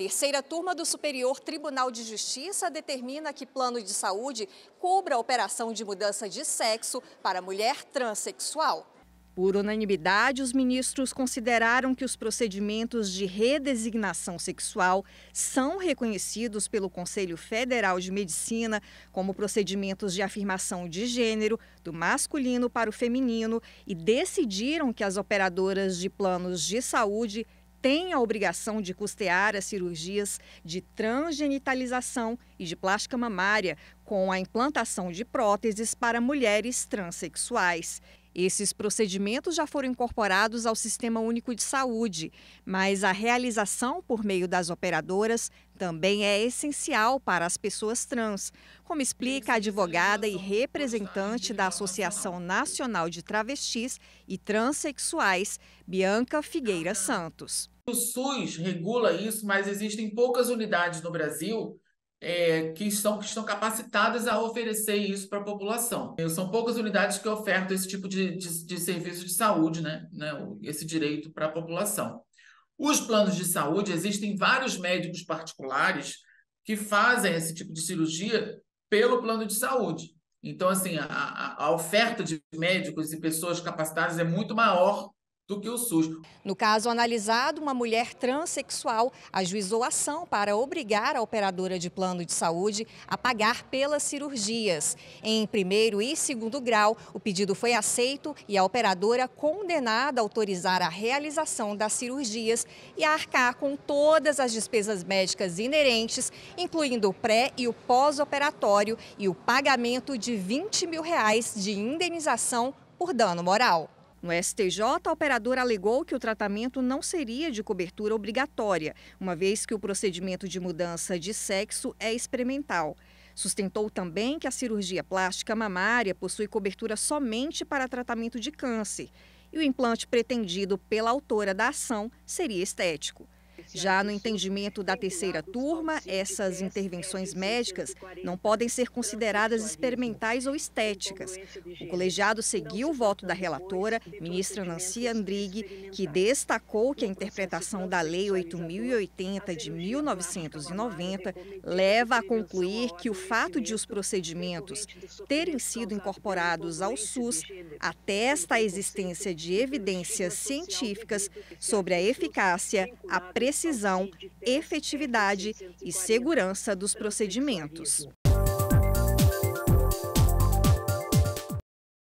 Terceira turma do Superior Tribunal de Justiça determina que plano de saúde cubra a operação de mudança de sexo para mulher transexual. Por unanimidade, os ministros consideraram que os procedimentos de redesignação sexual são reconhecidos pelo Conselho Federal de Medicina como procedimentos de afirmação de gênero, do masculino para o feminino, e decidiram que as operadoras de planos de saúde tem a obrigação de custear as cirurgias de transgenitalização e de plástica mamária, com a implantação de próteses para mulheres transexuais. Esses procedimentos já foram incorporados ao Sistema Único de Saúde, mas a realização por meio das operadoras também é essencial para as pessoas trans, como explica a advogada e representante da Associação Nacional de Travestis e Transsexuais, Bianca Figueira Santos. O SUS regula isso, mas existem poucas unidades no Brasil é, que, estão, que estão capacitadas a oferecer isso para a população. São poucas unidades que ofertam esse tipo de, de, de serviço de saúde, né? né? esse direito para a população. Os planos de saúde, existem vários médicos particulares que fazem esse tipo de cirurgia pelo plano de saúde. Então, assim, a, a oferta de médicos e pessoas capacitadas é muito maior do que o SUS. No caso analisado, uma mulher transexual ajuizou ação para obrigar a operadora de plano de saúde a pagar pelas cirurgias. Em primeiro e segundo grau, o pedido foi aceito e a operadora condenada a autorizar a realização das cirurgias e a arcar com todas as despesas médicas inerentes, incluindo o pré e o pós-operatório e o pagamento de 20 mil reais de indenização por dano moral. No STJ, a operadora alegou que o tratamento não seria de cobertura obrigatória, uma vez que o procedimento de mudança de sexo é experimental. Sustentou também que a cirurgia plástica mamária possui cobertura somente para tratamento de câncer e o implante pretendido pela autora da ação seria estético. Já no entendimento da terceira turma, essas intervenções médicas não podem ser consideradas experimentais ou estéticas. O colegiado seguiu o voto da relatora, ministra Nancy Andrighi, que destacou que a interpretação da Lei 8080 de 1990 leva a concluir que o fato de os procedimentos terem sido incorporados ao SUS atesta a existência de evidências científicas sobre a eficácia, a prevenção precisão, efetividade e segurança dos procedimentos.